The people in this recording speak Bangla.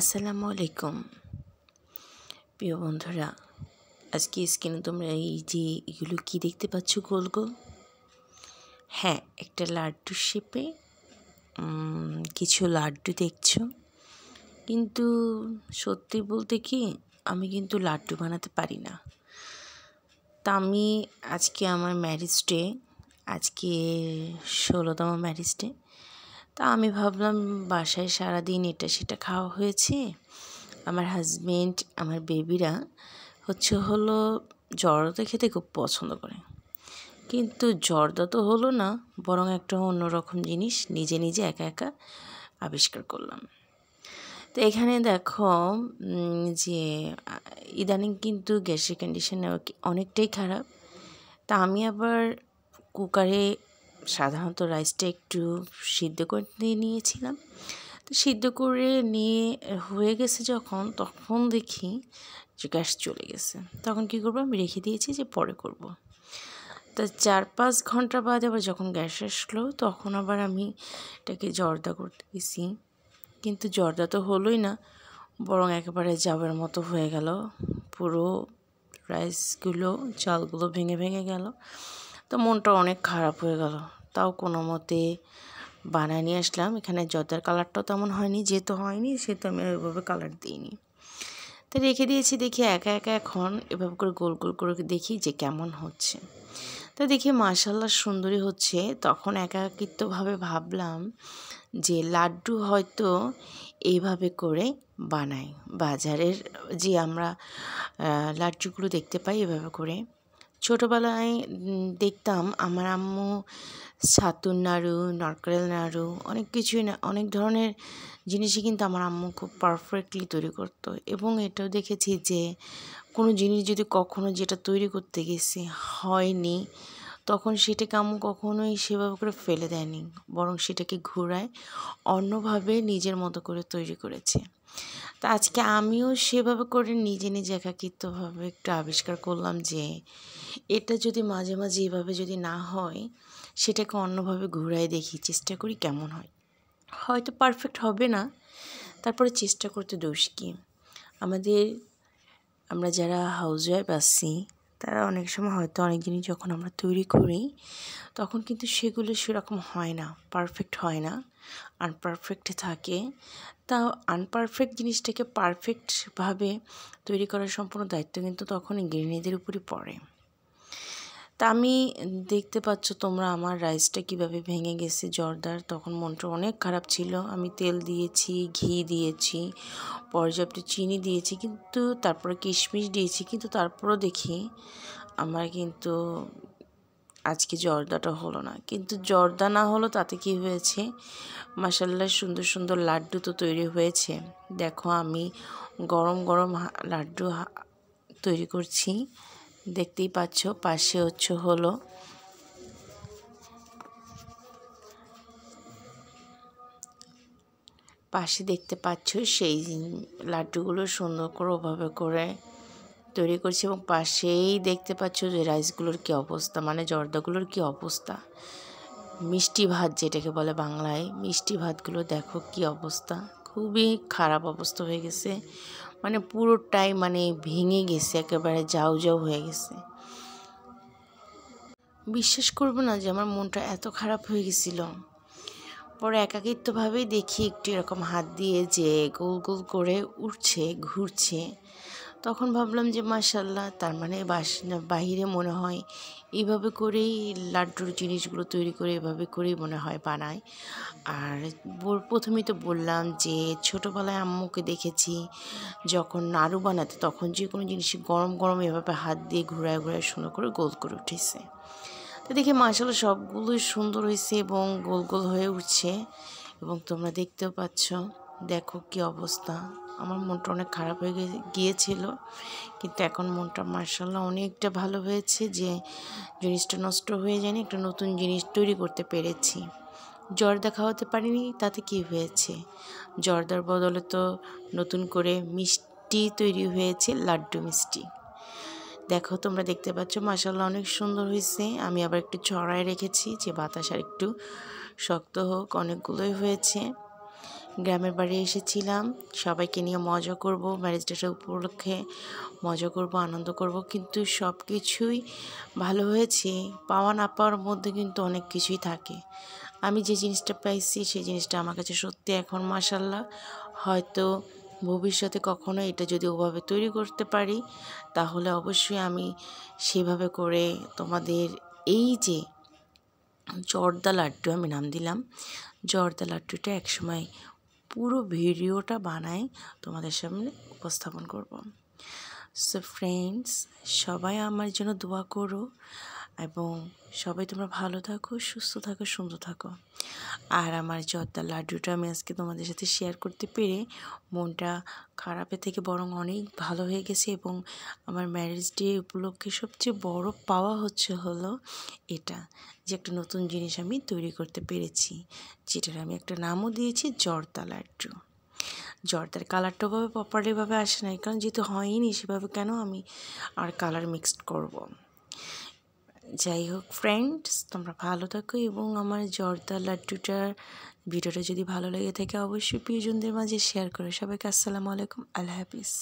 আসসালামু আলাইকুম প্রিয় বন্ধুরা আজকে স্কিনে তোমরা এই যে এগুলো কি দেখতে পাচ্ছ গোল গোল হ্যাঁ একটা লাড্ডু শেপে কিছু লাড্ডু দেখছো কিন্তু সত্যি বলতে কি আমি কিন্তু লাড্ডু বানাতে পারি না তা আমি আজকে আমার ম্যারেজ ডে আজকে ষোলোতম ম্যারেজ ডে তা আমি ভাবলাম বাসায় সারাদিন এটা সেটা খাওয়া হয়েছে আমার হাজব্যান্ড আমার বেবিরা হচ্ছে হলো জর্দা খেতে খুব পছন্দ করে কিন্তু জর্দা তো হলো না বরং একটা অন্যরকম জিনিস নিজে নিজে একা একা আবিষ্কার করলাম তো এখানে দেখো যে ইদানিং কিন্তু গ্যাসের কন্ডিশান অনেকটাই খারাপ তা আমি আবার কুকারে সাধারণত রাইসটা একটু সিদ্ধ করে নিয়েছিলাম তো সিদ্ধ করে নিয়ে হয়ে গেছে যখন তখন দেখি যে গ্যাস চলে গেছে তখন কি করব আমি রেখে দিয়েছি যে পরে করব। তা চার পাঁচ ঘন্টা বাদে আবার যখন গ্যাস আসলো তখন আবার আমি এটাকে জর্দা করতে গেছি কিন্তু জর্দা তো হলোই না বরং একেবারে জাবের মতো হয়ে গেল পুরো রাইসগুলো চালগুলো ভেঙে ভেঙে গেল তো মনটা অনেক খারাপ হয়ে গেল তাও কোনো মতে বানায় নিয়ে আসলাম এখানে জর্দার কালারটাও তেমন হয়নি যেহেতু হয়নি সেহেতু আমি ওইভাবে কালার দিইনি তো রেখে দিয়েছি দেখি একা একা এখন এভাবে করে গোল গোল করে দেখি যে কেমন হচ্ছে তো দেখি মার্শাল্লা সুন্দরী হচ্ছে তখন একাকিত্বভাবে ভাবলাম যে লাড্ডু হয়তো এইভাবে করে বানাই বাজারের যে আমরা লাড্ডুগুলো দেখতে পাই এভাবে করে ছোটোবেলায় দেখতাম আমার আম্মু ছাতুর নাড়ু নারকেল নাড়ু অনেক কিছুই না অনেক ধরনের জিনিসই কিন্তু আমার আম্মু খুব পারফেক্টলি তৈরি করত এবং এটাও দেখেছি যে কোনো জিনিস যদি কখনো যেটা তৈরি করতে গেছি হয়নি তখন সেটাকে আম্মু কখনোই সেভাবে করে ফেলে দেয়নি বরং সেটাকে ঘুরায় অন্যভাবে নিজের মতো করে তৈরি করেছে তো আজকে আমিও সেভাবে করে নিজে নিজে একাকিত্বভাবে একটু আবিষ্কার করলাম যে এটা যদি মাঝে মাঝে এভাবে যদি না হয় সেটাকে অন্যভাবে ঘুরাই দেখি চেষ্টা করি কেমন হয় হয়তো পারফেক্ট হবে না তারপরে চেষ্টা করতে দোষ কি আমাদের আমরা যারা হাউস ওয়াইফ আসি তারা অনেক সময় হয়তো অনেক জিনিস যখন আমরা তৈরি করি তখন কিন্তু সেগুলো সেরকম হয় না পারফেক্ট হয় না আনপারফেক্ট থাকে তা আনপারফেক্ট জিনিসটাকে পারফেক্টভাবে তৈরি করার সম্পূর্ণ দায়িত্ব কিন্তু তখন গৃহিণীদের উপরই পড়ে তা আমি দেখতে পাচ্ছ তোমরা আমার রাইসটা কিভাবে ভেঙে গেছে জর্দার তখন মনটা অনেক খারাপ ছিল আমি তেল দিয়েছি ঘি দিয়েছি পর্যাপ্ত চিনি দিয়েছি কিন্তু তারপরে কিশমিশ দিয়েছি কিন্তু তারপরও দেখি আমার কিন্তু আজকে জর্দাটা হলো না কিন্তু জর্দা না হলো তাতে কি হয়েছে মাসাল্লার সুন্দর সুন্দর লাড্ডু তো তৈরি হয়েছে দেখো আমি গরম গরম লাড্ডু তৈরি করছি দেখতেই পাচ্ছ পাশে হচ্ছে হলো পাশে দেখতে পাচ্ছ সেই লাড্ডুগুলো সুন্দর করে ওভাবে করে তৈরি করছি এবং পাশেই দেখতে পাচ্ছ যে রাইসগুলোর কি অবস্থা মানে জর্দাগুলোর কি অবস্থা মিষ্টি ভাত যেটাকে বলে বাংলায় মিষ্টি ভাতগুলো দেখো কি অবস্থা খুবই খারাপ অবস্থা হয়ে গেছে মানে পুরোটাই মানে ভেঙে গেছে একেবারে যাও যাও হয়ে গেছে বিশ্বাস করব না যে আমার মনটা এত খারাপ হয়ে গেছিল পরে একাকিত্বভাবেই দেখি একটু এরকম হাত দিয়ে যে গোল গোল করে উঠছে ঘুরছে তখন ভাবলাম যে মাসাল্লাহ তার মানে বাস বাহিরে মনে হয় এইভাবে করেই লাড্ডুর জিনিসগুলো তৈরি করে এভাবে করেই মনে হয় বানায় আর প্রথমেই তো বললাম যে ছোটোবেলায় আম্মুকে দেখেছি যখন নাড়ু বানাতে তখন যে কোনো জিনিস গরম গরম এভাবে হাত দিয়ে ঘুরায় ঘুরায় সুন্দর করে গোল করে উঠেছে তো দেখি মাসাল্লাহ সবগুলোই সুন্দর হয়েছে এবং গোল গোল হয়ে উঠছে এবং তোমরা দেখতেও পাচ্ছ দেখো কি অবস্থা আমার মনটা অনেক খারাপ হয়ে গিয়েছিল কিন্তু এখন মনটা মার্শাল্লাহ অনেকটা ভালো হয়েছে যে জিনিসটা নষ্ট হয়ে যায়নি একটা নতুন জিনিস তৈরি করতে পেরেছি জর্দা খাওয়াতে পারিনি তাতে কি হয়েছে জর্দার বদলে তো নতুন করে মিষ্টি তৈরি হয়েছে লাড্ডু মিষ্টি দেখো তোমরা দেখতে পাচ্ছ মার্শাল্লাহ অনেক সুন্দর হয়েছে আমি আবার একটু ছড়ায় রেখেছি যে বাতাস আর একটু শক্ত হোক অনেকগুলোই হয়েছে গ্রামের বাড়ি এসেছিলাম সবাইকে নিয়ে মজা করব ম্যারেজ ডেটা উপলক্ষে মজা করব আনন্দ করব কিন্তু সব কিছুই ভালো হয়েছে পাওয়া না পাওয়ার মধ্যে কিন্তু অনেক কিছুই থাকে আমি যে জিনিসটা পাইছি সেই জিনিসটা আমার কাছে সত্যি এখন মাসাল্লাহ হয়তো ভবিষ্যতে কখনো এটা যদি ওভাবে তৈরি করতে পারি তাহলে অবশ্যই আমি সেভাবে করে তোমাদের এই যে জর্দা লাড্ডু আমি নাম দিলাম জর্দা লাড্ডুটা একসময় পুরো ভিডিওটা বানাই তোমাদের সামনে উপস্থাপন করব সো ফ্রেন্ডস সবাই আমার জন্য দোয়া করো এবং সবাই তোমরা ভালো থাকো সুস্থ থাকো সুন্দর থাকো আর আমার জর্দার লাড্ডুটা আমি আজকে তোমাদের সাথে শেয়ার করতে পেরে মনটা খারাপের থেকে বরং অনেক ভালো হয়ে গেছে এবং আমার ম্যারেজ ডে উপলক্ষে সবচেয়ে বড় পাওয়া হচ্ছে হলো এটা যে একটা নতুন জিনিস আমি তৈরি করতে পেরেছি যেটার আমি একটা নামও দিয়েছি জর্দা লাড্ডু জর্দার কালারটা ওভাবে প্রপারলিভাবে আসে নাই কারণ যেহেতু হয়নি সেভাবে কেন আমি আর কালার মিক্সড করব। যাই হোক ফ্রেন্ডস তোমরা ভালো থাকো এবং আমার জর্দা লাড্ডুটার ভিডিওটা যদি ভালো লেগে থাকে অবশ্যই প্রিয়জনদের মাঝে শেয়ার করো সবাইকে আসসালামু আলাইকুম আল্লাহ হাফিজ